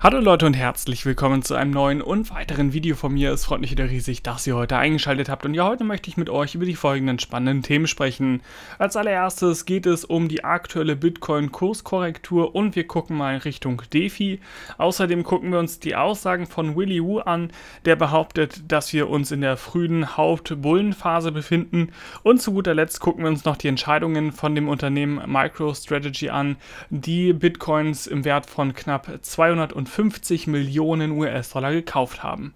Hallo Leute und herzlich willkommen zu einem neuen und weiteren Video von mir. Es freut mich wieder riesig, dass ihr heute eingeschaltet habt und ja, heute möchte ich mit euch über die folgenden spannenden Themen sprechen. Als allererstes geht es um die aktuelle Bitcoin-Kurskorrektur und wir gucken mal in Richtung DeFi. Außerdem gucken wir uns die Aussagen von Willy Wu an, der behauptet, dass wir uns in der frühen Hauptbullenphase befinden und zu guter Letzt gucken wir uns noch die Entscheidungen von dem Unternehmen MicroStrategy an, die Bitcoins im Wert von knapp 200 und 50 Millionen US-Dollar gekauft haben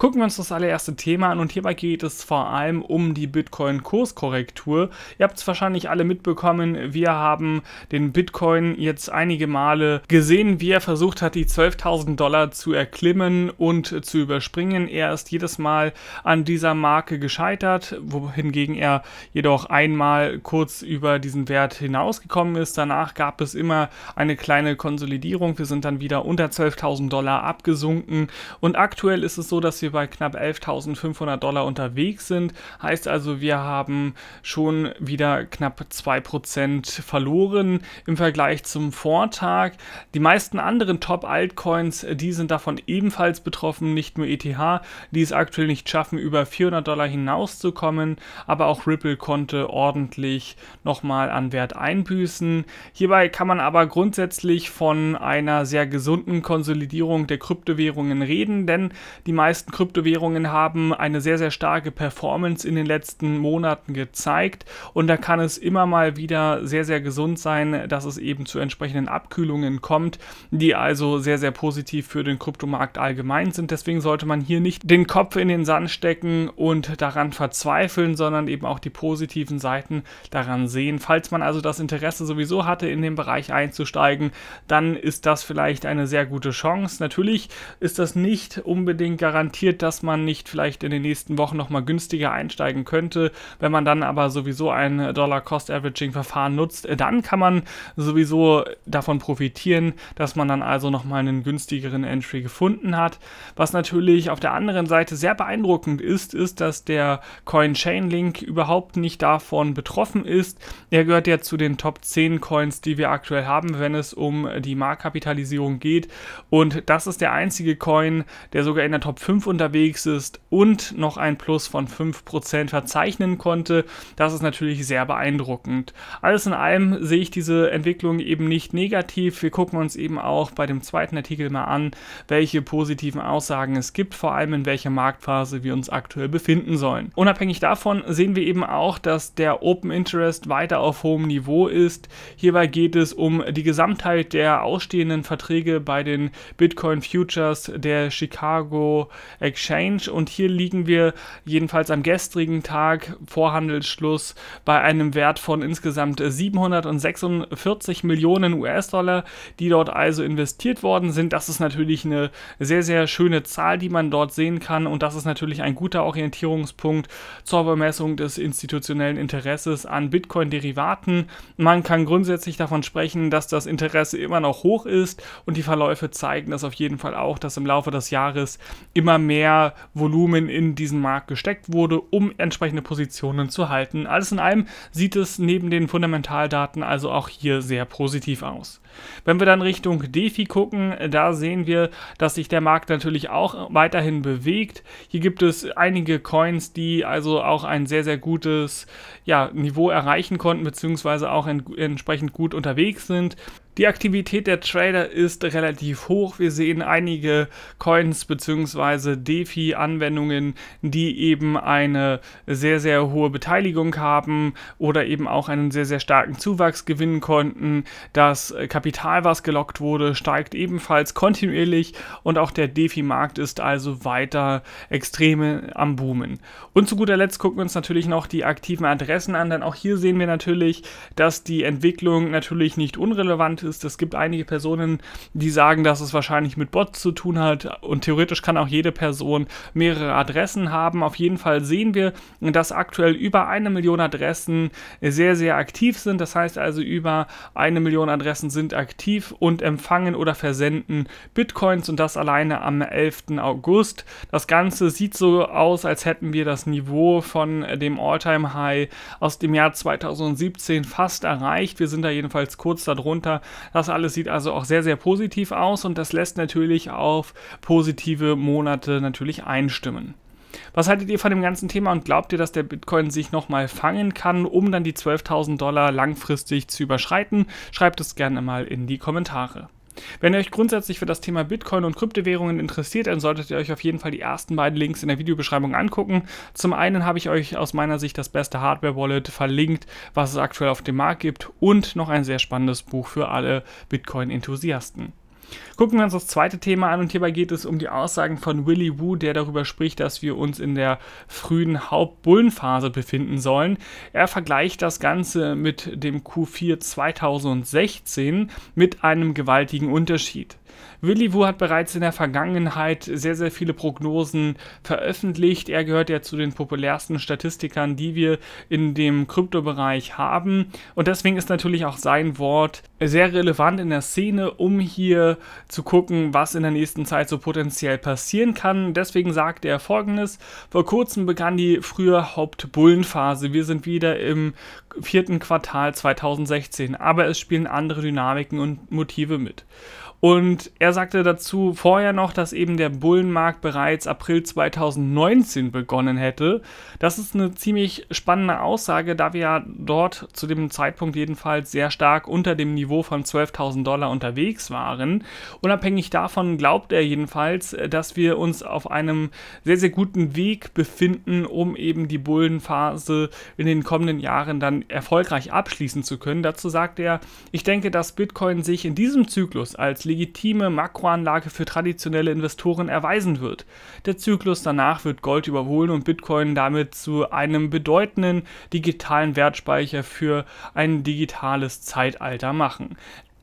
Gucken wir uns das allererste Thema an und hierbei geht es vor allem um die Bitcoin-Kurskorrektur. Ihr habt es wahrscheinlich alle mitbekommen, wir haben den Bitcoin jetzt einige Male gesehen, wie er versucht hat, die 12.000 Dollar zu erklimmen und zu überspringen. Er ist jedes Mal an dieser Marke gescheitert, wohingegen er jedoch einmal kurz über diesen Wert hinausgekommen ist. Danach gab es immer eine kleine Konsolidierung. Wir sind dann wieder unter 12.000 Dollar abgesunken und aktuell ist es so, dass wir wir bei knapp 11.500 Dollar unterwegs sind. Heißt also, wir haben schon wieder knapp 2% verloren im Vergleich zum Vortag. Die meisten anderen Top-Altcoins, die sind davon ebenfalls betroffen, nicht nur ETH, die es aktuell nicht schaffen, über 400 Dollar hinauszukommen, aber auch Ripple konnte ordentlich nochmal an Wert einbüßen. Hierbei kann man aber grundsätzlich von einer sehr gesunden Konsolidierung der Kryptowährungen reden, denn die meisten meisten Kryptowährungen haben eine sehr, sehr starke Performance in den letzten Monaten gezeigt. Und da kann es immer mal wieder sehr, sehr gesund sein, dass es eben zu entsprechenden Abkühlungen kommt, die also sehr, sehr positiv für den Kryptomarkt allgemein sind. Deswegen sollte man hier nicht den Kopf in den Sand stecken und daran verzweifeln, sondern eben auch die positiven Seiten daran sehen. Falls man also das Interesse sowieso hatte, in den Bereich einzusteigen, dann ist das vielleicht eine sehr gute Chance. Natürlich ist das nicht unbedingt garantiert diskutiert, dass man nicht vielleicht in den nächsten Wochen nochmal günstiger einsteigen könnte. Wenn man dann aber sowieso ein Dollar-Cost-Averaging-Verfahren nutzt, äh, dann kann man sowieso davon profitieren, dass man dann also nochmal einen günstigeren Entry gefunden hat. Was natürlich auf der anderen Seite sehr beeindruckend ist, ist, dass der Coin Chainlink überhaupt nicht davon betroffen ist. Er gehört ja zu den Top 10 Coins, die wir aktuell haben, wenn es um die Marktkapitalisierung geht. Und das ist der einzige Coin, der sogar in der Top 5 unterwegs ist und noch ein Plus von 5% verzeichnen konnte. Das ist natürlich sehr beeindruckend. Alles in allem sehe ich diese Entwicklung eben nicht negativ. Wir gucken uns eben auch bei dem zweiten Artikel mal an, welche positiven Aussagen es gibt, vor allem in welcher Marktphase wir uns aktuell befinden sollen. Unabhängig davon sehen wir eben auch, dass der Open Interest weiter auf hohem Niveau ist. Hierbei geht es um die Gesamtheit der ausstehenden Verträge bei den Bitcoin Futures der Chicago Exchange und hier liegen wir jedenfalls am gestrigen Tag vor Handelsschluss bei einem Wert von insgesamt 746 äh, Millionen US-Dollar, die dort also investiert worden sind. Das ist natürlich eine sehr, sehr schöne Zahl, die man dort sehen kann und das ist natürlich ein guter Orientierungspunkt zur Bemessung des institutionellen Interesses an Bitcoin-Derivaten. Man kann grundsätzlich davon sprechen, dass das Interesse immer noch hoch ist und die Verläufe zeigen das auf jeden Fall auch, dass im Laufe des Jahres immer mehr mehr Volumen in diesen Markt gesteckt wurde, um entsprechende Positionen zu halten. Alles in allem sieht es neben den Fundamentaldaten also auch hier sehr positiv aus. Wenn wir dann Richtung DeFi gucken, da sehen wir, dass sich der Markt natürlich auch weiterhin bewegt. Hier gibt es einige Coins, die also auch ein sehr, sehr gutes ja, Niveau erreichen konnten, beziehungsweise auch entsprechend gut unterwegs sind. Die Aktivität der Trader ist relativ hoch. Wir sehen einige Coins bzw. DeFi-Anwendungen, die eben eine sehr, sehr hohe Beteiligung haben oder eben auch einen sehr, sehr starken Zuwachs gewinnen konnten. Das Kapital, was gelockt wurde, steigt ebenfalls kontinuierlich und auch der DeFi-Markt ist also weiter extrem am Boomen. Und zu guter Letzt gucken wir uns natürlich noch die aktiven Adressen an, denn auch hier sehen wir natürlich, dass die Entwicklung natürlich nicht unrelevant bekannt ist. Es gibt einige Personen, die sagen, dass es wahrscheinlich mit Bots zu tun hat und theoretisch kann auch jede Person mehrere Adressen haben. Auf jeden Fall sehen wir, dass aktuell über eine Million Adressen sehr, sehr aktiv sind. Das heißt also, über eine Million Adressen sind aktiv und empfangen oder versenden Bitcoins und das alleine am 11. August. Das Ganze sieht so aus, als hätten wir das Niveau von dem All-Time-High aus dem Jahr 2017 fast erreicht. Wir sind da jedenfalls kurz darunter. Das alles sieht also auch sehr, sehr positiv aus und das lässt natürlich auf positive Monate natürlich einstimmen. Was haltet ihr von dem ganzen Thema und glaubt ihr, dass der Bitcoin sich nochmal fangen kann, um dann die 12.000 Dollar langfristig zu überschreiten? Schreibt es gerne mal in die Kommentare. Wenn ihr euch grundsätzlich für das Thema Bitcoin und Kryptowährungen interessiert, dann solltet ihr euch auf jeden Fall die ersten beiden Links in der Videobeschreibung angucken. Zum einen habe ich euch aus meiner Sicht das beste Hardware-Wallet verlinkt, was es aktuell auf dem Markt gibt und noch ein sehr spannendes Buch für alle Bitcoin-Enthusiasten. Gucken wir uns das zweite Thema an und hierbei geht es um die Aussagen von Willy Wu, der darüber spricht, dass wir uns in der frühen Hauptbullenphase befinden sollen. Er vergleicht das Ganze mit dem Q4 2016 mit einem gewaltigen Unterschied. Willi Wu hat bereits in der Vergangenheit sehr, sehr viele Prognosen veröffentlicht. Er gehört ja zu den populärsten Statistikern, die wir in dem Kryptobereich haben. Und deswegen ist natürlich auch sein Wort sehr relevant in der Szene, um hier zu gucken, was in der nächsten Zeit so potenziell passieren kann. Deswegen sagt er folgendes: Vor kurzem begann die frühe Hauptbullenphase. Wir sind wieder im vierten Quartal 2016, aber es spielen andere Dynamiken und Motive mit. Und er sagte dazu vorher noch, dass eben der Bullenmarkt bereits April 2019 begonnen hätte. Das ist eine ziemlich spannende Aussage, da wir ja dort zu dem Zeitpunkt jedenfalls sehr stark unter dem Niveau von 12.000 Dollar unterwegs waren. Unabhängig davon glaubt er jedenfalls, dass wir uns auf einem sehr, sehr guten Weg befinden, um eben die Bullenphase in den kommenden Jahren dann erfolgreich abschließen zu können. Dazu sagt er, ich denke, dass Bitcoin sich in diesem Zyklus als legitime Makroanlage für traditionelle Investoren erweisen wird. Der Zyklus danach wird Gold überholen und Bitcoin damit zu einem bedeutenden digitalen Wertspeicher für ein digitales Zeitalter machen.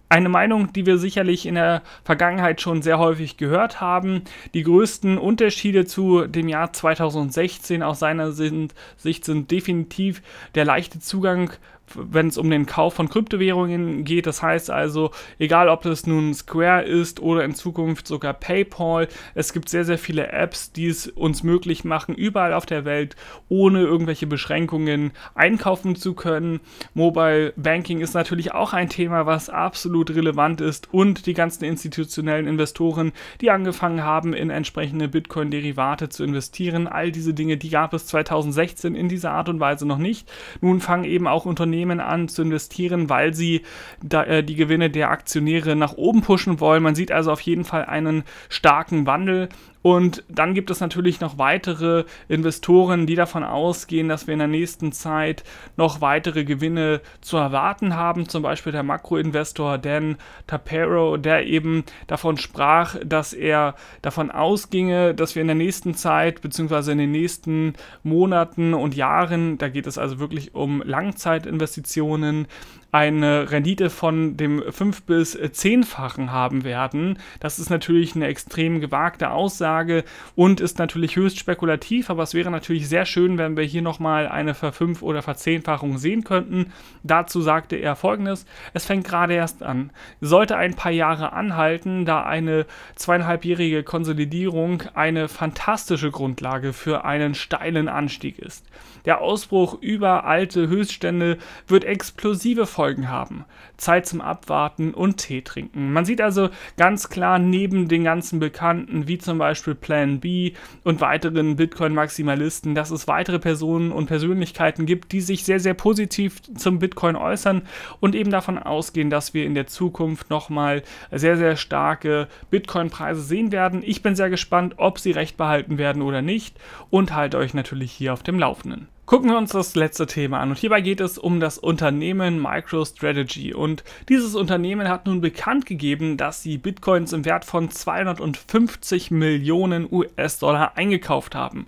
Eine Meinung, die wir sicherlich in der Vergangenheit schon sehr häufig gehört haben. Die größten Unterschiede zu dem Jahr 2016 aus seiner Sicht sind definitiv der leichte Zugang wenn es um den Kauf von Kryptowährungen geht. Das heißt also, egal ob es nun Square ist oder in Zukunft sogar PayPal, es gibt sehr, sehr viele Apps, die es uns möglich machen, überall auf der Welt ohne irgendwelche Beschränkungen einkaufen zu können. Mobile Banking ist natürlich auch ein Thema, was absolut relevant ist und die ganzen institutionellen Investoren, die angefangen haben, in entsprechende Bitcoin-Derivate zu investieren. All diese Dinge, die gab es 2016 in dieser Art und Weise noch nicht. Nun fangen eben auch Unternehmen Unternehmen an zu investieren, weil sie da, äh, die Gewinne der Aktionäre nach oben pushen wollen. Man sieht also auf jeden Fall einen starken Wandel und dann gibt es natürlich noch weitere Investoren, die davon ausgehen, dass wir in der nächsten Zeit noch weitere Gewinne zu erwarten haben. Zum Beispiel der Makroinvestor Dan Tapero, der eben davon sprach, dass er davon ausginge, dass wir in der nächsten Zeit bzw. in den nächsten Monaten und Jahren, da geht es also wirklich um Langzeitinvestitionen, eine Rendite von dem 5- bis 10-fachen haben werden. Das ist natürlich eine extrem gewagte Aussage Aussage und ist natürlich höchst spekulativ, aber es wäre natürlich sehr schön, wenn wir hier nochmal eine Verfünf- oder Verzehnfachung sehen könnten. Dazu sagte er folgendes: Es fängt gerade erst an. Sollte ein paar Jahre anhalten, da eine zweieinhalbjährige Konsolidierung eine fantastische Grundlage für einen steilen Anstieg ist. Der Ausbruch über alte Höchststände wird explosive Folgen haben. Zeit zum Abwarten und Tee trinken. Man sieht also ganz klar neben den ganzen Bekannten, wie zum Beispiel Beispiel Plan B und weiteren Bitcoin-Maximalisten, dass es weitere Personen und Persönlichkeiten gibt, die sich sehr, sehr positiv zum Bitcoin äußern und eben davon ausgehen, dass wir in der Zukunft nochmal sehr, sehr starke Bitcoin-Preise sehen werden. Ich bin sehr gespannt, ob sie recht behalten werden oder nicht und halte euch natürlich hier auf dem Laufenden. Gucken wir uns das letzte Thema an und hierbei geht es um das Unternehmen MicroStrategy und dieses Unternehmen hat nun bekannt gegeben, dass sie Bitcoins im Wert von 250 Millionen US-Dollar eingekauft haben.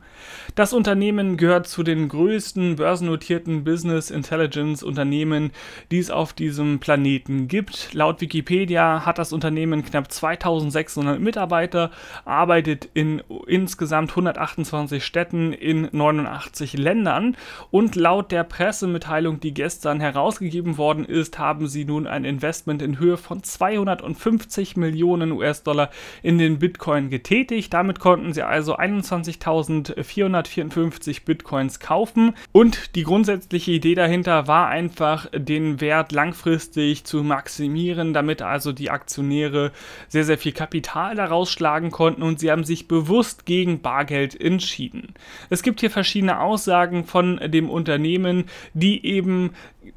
Das Unternehmen gehört zu den größten börsennotierten Business Intelligence Unternehmen, die es auf diesem Planeten gibt. Laut Wikipedia hat das Unternehmen knapp 2600 Mitarbeiter, arbeitet in insgesamt 128 Städten in 89 Ländern und laut der Pressemitteilung, die gestern herausgegeben worden ist, haben sie nun ein Investment in Höhe von 250 Millionen US-Dollar in den Bitcoin getätigt. Damit konnten sie also 21.454 Bitcoins kaufen. Und die grundsätzliche Idee dahinter war einfach, den Wert langfristig zu maximieren, damit also die Aktionäre sehr, sehr viel Kapital daraus schlagen konnten und sie haben sich bewusst gegen Bargeld entschieden. Es gibt hier verschiedene Aussagen von von dem Unternehmen, die eben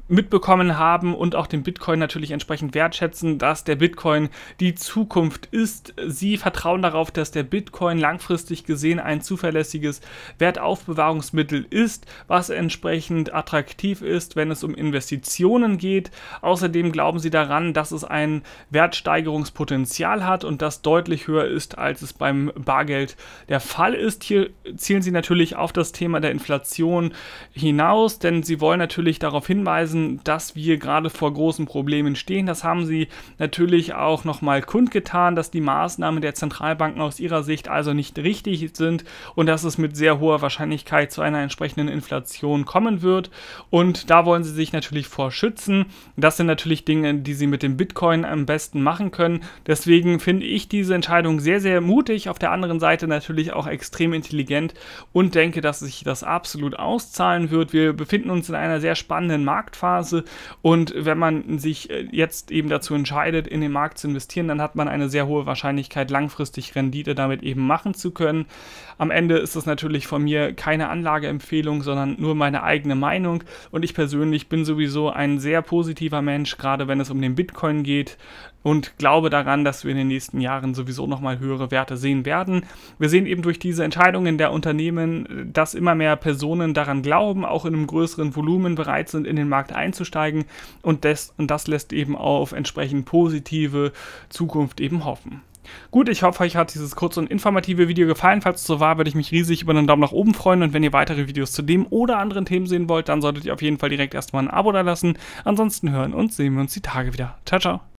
mitbekommen haben und auch den Bitcoin natürlich entsprechend wertschätzen, dass der Bitcoin die Zukunft ist. Sie vertrauen darauf, dass der Bitcoin langfristig gesehen ein zuverlässiges Wertaufbewahrungsmittel ist, was entsprechend attraktiv ist, wenn es um Investitionen geht. Außerdem glauben sie daran, dass es ein Wertsteigerungspotenzial hat und das deutlich höher ist, als es beim Bargeld der Fall ist. Hier zielen sie natürlich auf das Thema der Inflation hinaus, denn sie wollen natürlich darauf hinweisen, dass wir gerade vor großen Problemen stehen. Das haben sie natürlich auch nochmal kundgetan, dass die Maßnahmen der Zentralbanken aus ihrer Sicht also nicht richtig sind und dass es mit sehr hoher Wahrscheinlichkeit zu einer entsprechenden Inflation kommen wird. Und da wollen sie sich natürlich vor schützen. Das sind natürlich Dinge, die sie mit dem Bitcoin am besten machen können. Deswegen finde ich diese Entscheidung sehr, sehr mutig. Auf der anderen Seite natürlich auch extrem intelligent und denke, dass sich das absolut aus auszahlen wird. Wir befinden uns in einer sehr spannenden Marktphase und wenn man sich äh, jetzt eben dazu entscheidet, in den Markt zu investieren, dann hat man eine sehr hohe Wahrscheinlichkeit, langfristig Rendite damit eben machen zu können. Am Ende ist das natürlich von mir keine Anlageempfehlung, sondern nur meine eigene Meinung und ich persönlich bin sowieso ein sehr positiver Mensch, gerade wenn es um den Bitcoin geht und glaube daran, dass wir in den nächsten Jahren sowieso nochmal höhere Werte sehen werden. Wir sehen eben durch diese Entscheidungen der Unternehmen, äh, dass immer mehr Personen daran glauben, auch in einem größeren Volumen bereit sind, in den Markt einzusteigen und das, und das lässt eben auf entsprechend positive Zukunft eben hoffen. Gut, ich hoffe, euch hat dieses kurze und informative Video gefallen. Falls es so war, würde ich mich riesig über einen Daumen nach oben freuen. Und wenn ihr weitere Videos zu dem oder anderen Themen sehen wollt, dann solltet ihr auf jeden Fall direkt erstmal ein Abo da lassen. Ansonsten hören und sehen wir uns die Tage wieder. Ciao, ciao.